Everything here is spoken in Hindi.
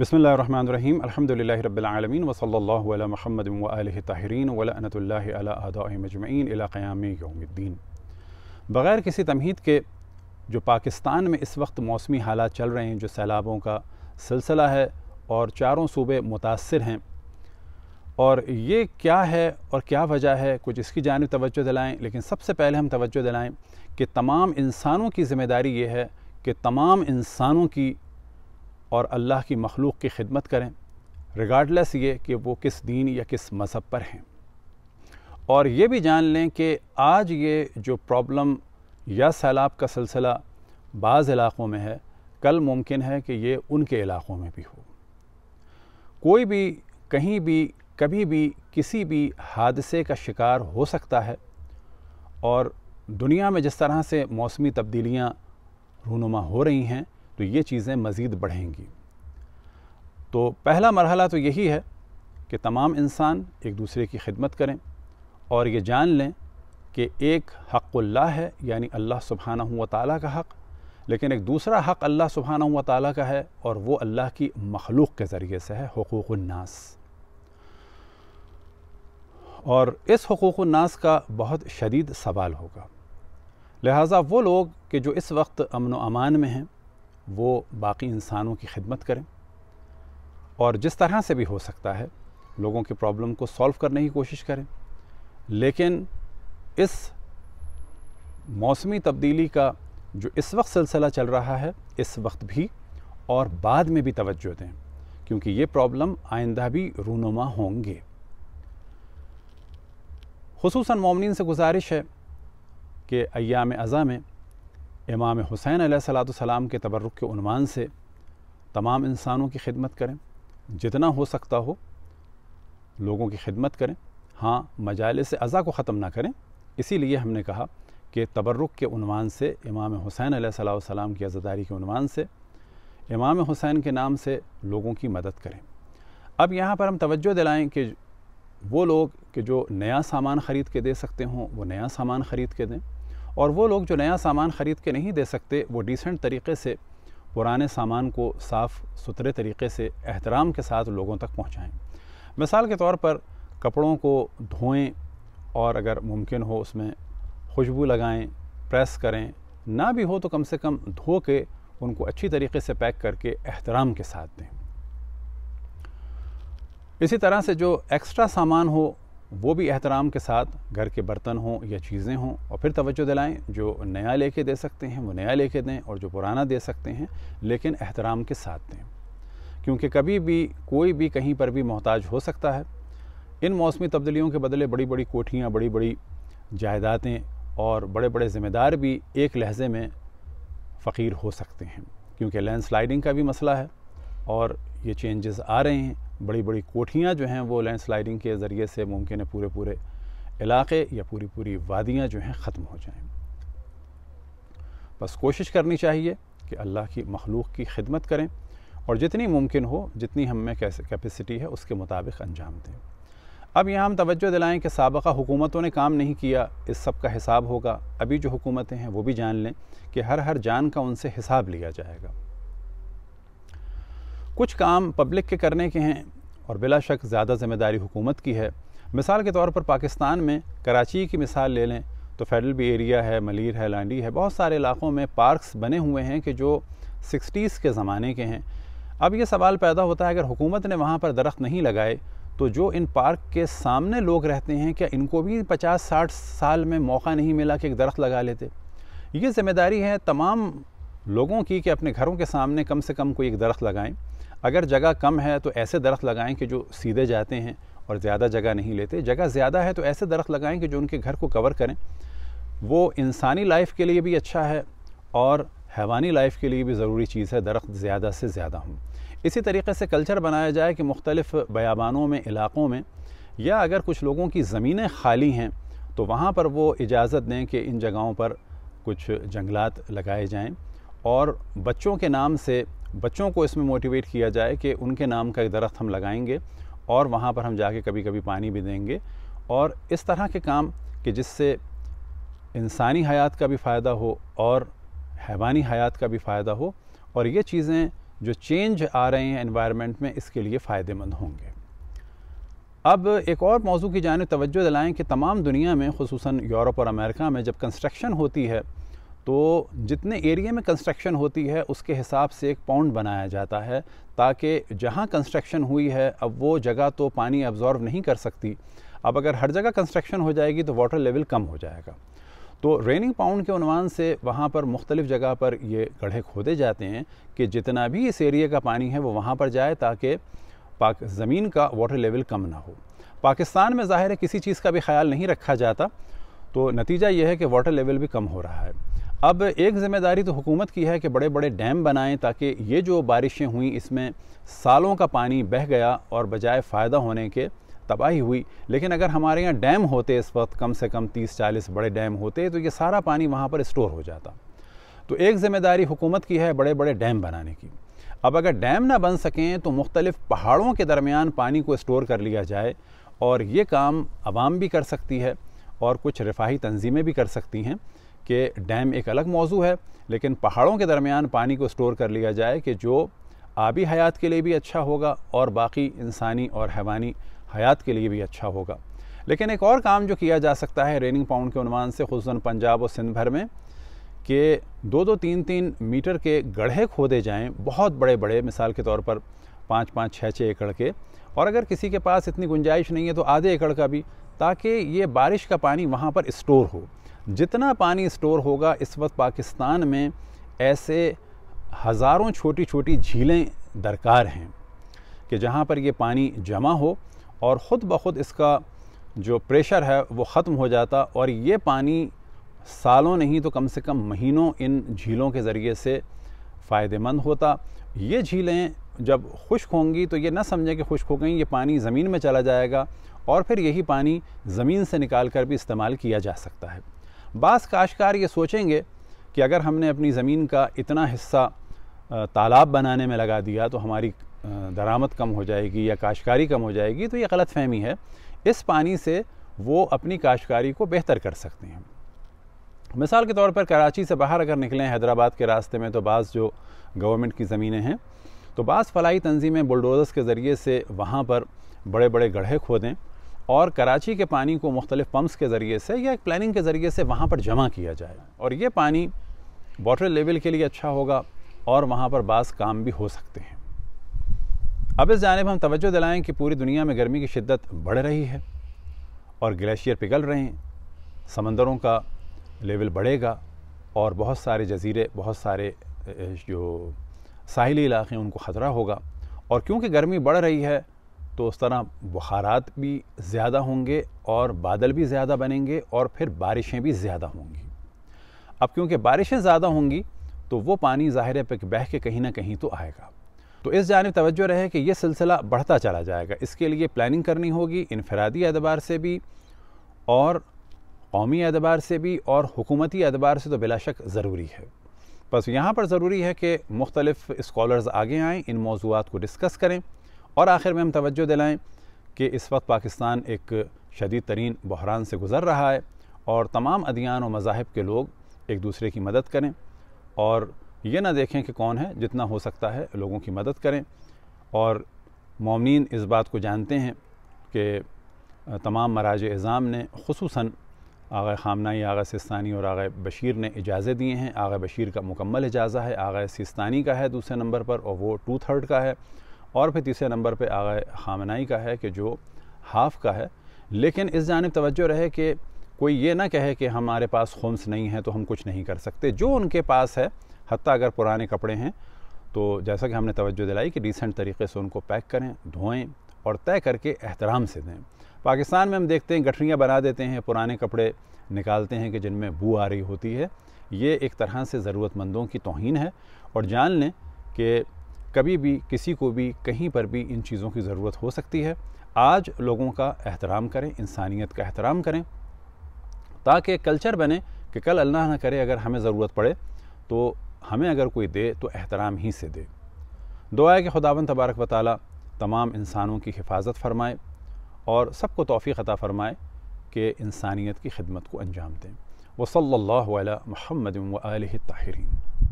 बसमीम् अल्हम्दुलिल्लाहि रब्बिल आलमीन व सल्लल्लाहु अला मुहम्मद बग़ैर किसी तमहीद के जो पाकिस्तान में इस वक्त मौसमी हालात चल रहे हैं जो सैलाबों का सिलसिला है और चारों सूबे मुतासर हैं और ये क्या है और क्या वजह है कुछ इसकी जानब तोज्जो दिलाएँ लेकिन सबसे पहले हम तोज्जो दिलाएँ कि तमाम इंसानों की ज़िम्मेदारी ये है कि तमाम इंसानों की और अल्लाह की मखलूक की खिदमत करें रिगार्डलेस ये कि वो किस दीन या किस मज़हब पर हैं और ये भी जान लें कि आज ये जो प्रॉब्लम या सैलाब का सिलसिला बाज़ इलाक़ों में है कल मुमकिन है कि ये उनके इलाक़ों में भी हो कोई भी कहीं भी कभी भी किसी भी हादसे का शिकार हो सकता है और दुनिया में जिस तरह से मौसमी तब्दीलियाँ रूनुमा हो रही हैं तो ये चीज़ें मज़ीद बढ़ेंगी तो पहला मरहला तो यही है कि तमाम इंसान एक दूसरे की खिदमत करें और ये जान लें कि एक हक़ुल्ला है यानी अल्लाह सुबहाना व ताली का हक़ लेकिन एक दूसरा हक़ अल्लाह सुबहाना व ताली का है और वो अल्लाह की मखलूक के ज़रिए से है हकूक़नास और इस हकूक़नास का बहुत शदीद सवाल होगा लिहाजा वो लोग कि जो इस वक्त अमन अमान में हैं वो बाकी इंसानों की खिदमत करें और जिस तरह से भी हो सकता है लोगों की प्रॉब्लम को सॉल्व करने की कोशिश करें लेकिन इस मौसमी तब्दीली का जो इस वक्त सिलसिला चल रहा है इस वक्त भी और बाद में भी तवज्जो दें क्योंकि ये प्रॉब्लम आइंदा भी रूनुमा होंगे खसूस ममिन से गुजारिश है कि अयाम अज़ा में इमाम हुसैन सलाम के तबर्रुक के अनवान से तमाम इंसानों की खिदमत करें जितना हो सकता हो लोगों की खिदमत करें हाँ मजाले से अज़ा को ख़त्म ना करें इसीलिए हमने कहा कि तबर्रुक के उनवान से इमाम हुसैन सलाम की अज़ादारी के उनवान से इमाम हुसैन के नाम से लोगों की मदद करें अब यहाँ पर हम तवज्जो दिलाएं कि वो लोग कि जो नया सामान ख़रीद के दे सकते हों वो नया सामान ख़रीद के दें और वो लोग जो नया सामान ख़रीद के नहीं दे सकते वो डिसेंट तरीके से पुराने सामान को साफ़ सुथरे तरीके से एहतराम के साथ लोगों तक पहुँचाएँ मिसाल के तौर पर कपड़ों को धोएँ और अगर मुमकिन हो उसमें खुशबू लगाएं प्रेस करें ना भी हो तो कम से कम धो के उनको अच्छी तरीके से पैक करके एहतराम के साथ दें इसी तरह से जो एक्स्ट्रा सामान हो वो भी एहतराम के साथ घर के बर्तन हों या चीज़ें हों और फिर तवज्जो दिलाएं जो नया लेके दे सकते हैं वो नया लेके दें और जो पुराना दे सकते हैं लेकिन एहतराम के साथ दें क्योंकि कभी भी कोई भी कहीं पर भी मोहताज हो सकता है इन मौसमी तब्दीलियों के बदले बड़ी बड़ी कोठियाँ बड़ी बड़ी जायदादें और बड़े बड़े ज़िम्मेदार भी एक लहजे में फ़कीर हो सकते हैं क्योंकि लैंड स्लाइडिंग का भी मसला है और ये चेंजेस आ रहे हैं बड़ी बड़ी कोठियाँ जो हैं वो लैंड स्लाइडिंग के ज़रिए से मुमकिन है पूरे पूरे इलाके या पूरी पूरी वादियाँ जो हैं ख़त्म हो जाएँ बस कोशिश करनी चाहिए कि अल्लाह की मखलूक की खिदमत करें और जितनी मुमकिन हो जितनी हम में कैपेसिटी है उसके मुताबिक अंजाम दें अब यहाँ हम तवज्जो दिलाएं कि सबका हुकूमतों ने काम नहीं किया इस सब का हिसाब होगा अभी जो हुकूमतें हैं वो भी जान लें कि हर हर जान का उनसे हिसाब लिया जाएगा कुछ काम पब्लिक के करने के हैं और बिला शक ज़्यादा ज़िम्मेदारी हुकूमत की है मिसाल के तौर पर पाकिस्तान में कराची की मिसाल ले लें तो फेडरल भी एरिया है मलिर है लांडी है बहुत सारे इलाकों में पार्क्स बने हुए हैं कि जो सिक्सटीज़ के ज़माने के हैं अब ये सवाल पैदा होता है अगर हुकूमत ने वहाँ पर दरख्त नहीं लगाए तो जो इन पार्क के सामने लोग रहते हैं क्या इनको भी पचास साठ साल में मौका नहीं मिला कि एक दरख्त लगा लेते ये जिम्मेदारी है तमाम लोगों की कि अपने घरों के सामने कम से कम कोई एक दरख्त लगाएं अगर जगह कम है तो ऐसे दरख्त लगाएं कि जो सीधे जाते हैं और ज़्यादा जगह नहीं लेते जगह ज़्यादा है तो ऐसे दरख्त लगाएं कि जो उनके घर को कवर करें वो इंसानी लाइफ के लिए भी अच्छा है और हैवानी लाइफ के लिए भी ज़रूरी चीज़ है दरख्त ज़्यादा से ज़्यादा हों इसी तरीके से कल्चर बनाया जाए कि मुख्तलिफ़ बयाबानों में इलाक़ों में या अगर कुछ लोगों की ज़मीनें खाली हैं तो वहाँ पर वो इजाज़त दें कि इन जगहों पर कुछ जंगलात लगाए जाएँ और बच्चों के नाम से बच्चों को इसमें मोटिवेट किया जाए कि उनके नाम का एक दरख्त हम लगाएंगे और वहाँ पर हम जाके कभी कभी पानी भी देंगे और इस तरह के काम कि जिससे इंसानी हयात का भी फ़ायदा हो और हैवानी हयात का भी फ़ायदा हो और ये चीज़ें जो चेंज आ रहे हैं इन्वायरमेंट में इसके लिए फ़ायदेमंद होंगे अब एक और मौजू की जानब तवज्जो दिलाएँ कि तमाम दुनिया में खसूस यूरोप और अमेरिका में जब कंस्ट्रक्शन होती है तो जितने एरिया में कंस्ट्रक्शन होती है उसके हिसाब से एक पाउंड बनाया जाता है ताकि जहाँ कंस्ट्रक्शन हुई है अब वो जगह तो पानी एब्ज़ॉर्व नहीं कर सकती अब अगर हर जगह कंस्ट्रक्शन हो जाएगी तो वाटर लेवल कम हो जाएगा तो रेनिंग पाउंड के उनवान से वहाँ पर मुख्तलिफ़ जगह पर ये गढ़े खोदे जाते हैं कि जितना भी इस एरिया का पानी है वो वहाँ पर जाए ताकि पाक ज़मीन का वाटर लेवल कम ना हो पाकिस्तान में ज़ाहिर है किसी चीज़ का भी ख्याल नहीं रखा जाता तो नतीजा यह है कि वाटर लेवल भी कम हो रहा है अब एक ज़िम्मेदारी तो हुकूमत की है कि बड़े बड़े डैम बनाएं ताकि ये जो बारिशें हुई इसमें सालों का पानी बह गया और बजाय फ़ायदा होने के तबाही हुई लेकिन अगर हमारे यहाँ डैम होते इस वक्त कम से कम 30-40 बड़े डैम होते तो ये सारा पानी वहाँ पर स्टोर हो जाता तो एक ज़िम्मेदारी हुकूमत की है बड़े बड़े डैम बनाने की अब अगर डैम ना बन सकें तो मुख्तलिफ़ पहाड़ों के दरमियान पानी को स्टोर कर लिया जाए और ये काम आवाम भी कर सकती है और कुछ रफाही तंजीमें भी कर सकती हैं कि डैम एक अलग मौजू है लेकिन पहाड़ों के दरमियान पानी को स्टोर कर लिया जाए कि जो आबी हयात के लिए भी अच्छा होगा और बाकी इंसानी और हैवानी हयात के लिए भी अच्छा होगा लेकिन एक और काम जो किया जा सकता है रेनिंग पाउंड के अनुमान से खूस पंजाब और सिंध भर में कि दो दो तीन तीन मीटर के गढ़े खोदे जाएं बहुत बड़े बड़े मिसाल के तौर पर पाँच पाँच छः छः एकड़ के और अगर किसी के पास इतनी गुंजाइश नहीं है तो आधे एकड़ का भी ताकि ये बारिश का पानी वहाँ पर स्टोर हो जितना पानी स्टोर होगा इस वक्त पाकिस्तान में ऐसे हज़ारों छोटी छोटी झीलें दरकार हैं कि जहाँ पर ये पानी जमा हो और ख़ुद ब खुद इसका जो प्रेशर है वो ख़त्म हो जाता और ये पानी सालों नहीं तो कम से कम महीनों इन झीलों के ज़रिए से फ़ायदेमंद होता ये झीलें जब खुश्क होंगी तो ये ना समझें कि खुश्क हो गई ये पानी ज़मीन में चला जाएगा और फिर यही पानी ज़मीन से निकाल कर भी इस्तेमाल किया जा सकता है बास काशकार ये सोचेंगे कि अगर हमने अपनी ज़मीन का इतना हिस्सा तालाब बनाने में लगा दिया तो हमारी दरामद कम हो जाएगी या काशकारी कम हो जाएगी तो ये गलत फहमी है इस पानी से वो अपनी काशकारी को बेहतर कर सकते हैं मिसाल के तौर पर कराची से बाहर अगर निकलें हैदराबाद के रास्ते में तो बाज़ जो गवर्नमेंट की ज़मीनें हैं तो बाज़ फलाई तंजीमें बुलडोज़र्स के ज़रिए से वहाँ पर बड़े बड़े गढ़े खोदें और कराची के पानी को मुख्तलिफ़ पम्प्स के ज़रिए से या एक प्लानिंग के ज़रिए से वहाँ पर जमा किया जाए और ये पानी वाटर लेवल के लिए अच्छा होगा और वहाँ पर बास काम भी हो सकते हैं अब इस जानब हम तवज्जो दिलाएँ कि पूरी दुनिया में गर्मी की शिद्दत बढ़ रही है और ग्लेशियर पिघल रहे हैं समंदरों का लेवल बढ़ेगा और बहुत सारे जजीरे बहुत सारे जो साहिली इलाके उनको ख़तरा होगा और क्योंकि गर्मी बढ़ रही है तो उस तरह बुखारात भी ज़्यादा होंगे और बादल भी ज़्यादा बनेंगे और फिर बारिशें भी ज़्यादा होंगी अब क्योंकि बारिशें ज़्यादा होंगी तो वो पानी ज़ाहिर पे बह के कहीं ना कहीं तो आएगा तो इस जानब तवज्जो रहे कि यह सिलसिला बढ़ता चला जाएगा इसके लिए प्लानिंग करनी होगी इनफरादी एतबार से भी और कौमी एतबार से भी और हुकूमती एतबार से तो बिलाशक ज़रूरी है बस यहाँ पर ज़रूरी है कि मुख्तलिफ़ स्कॉलर्स आगे आएँ इन मौजूद को डिस्कस करें और आखिर में हम तवज्जो दिलाएं कि इस वक्त पाकिस्तान एक शदीद तरीन बहरान से गुज़र रहा है और तमाम अदियान और मजाहब के लोग एक दूसरे की मदद करें और ये ना देखें कि कौन है जितना हो सकता है लोगों की मदद करें और ममिन इस बात को जानते हैं कि तमाम मराज इज़ाम ने खूस आगा खामनाई आगा सिस्तानी और आगे बशीर ने इजाज़े दिए हैं आगे बशीर का मुकम्मल इजाज़ा है आगे सिस्तानी का है दूसरे नंबर पर और वो टू थर्ड का है और फिर तीसरे नंबर पर आगा खामनाई का है कि जो हाफ़ का है लेकिन इस जानब तवज्जो रहे कि कोई ये ना कहे कि हमारे पास होम्स नहीं है तो हम कुछ नहीं कर सकते जो उनके पास है हती अगर पुराने कपड़े हैं तो जैसा कि हमने तवज्जो दिलाई कि डिसेंट तरीके से उनको पैक करें धोएं और तय करके एहतराम से दें पाकिस्तान में हम देखते हैं गठरियाँ बना देते हैं पुराने कपड़े निकालते हैं कि जिनमें बू आ रही होती है ये एक तरह से ज़रूरतमंदों की तोहन है और जान लें कि कभी भी किसी को भी कहीं पर भी इन चीज़ों की ज़रूरत हो सकती है आज लोगों का एहतराम करें इंसानियत का एहतराम करें ताकि कल्चर बने कि कल अल्लाह ना करे अगर हमें ज़रूरत पड़े तो हमें अगर कोई दे तो एहतराम ही से दे दुआ है कि खुदावन तबारक वाली तमाम इंसानों की हिफाजत फ़रमाए और सबको तोफ़ी अता फ़रमाए कि इंसानियत की खिदमत को अंजाम दें वसल्ला महमद वाल ताहरीन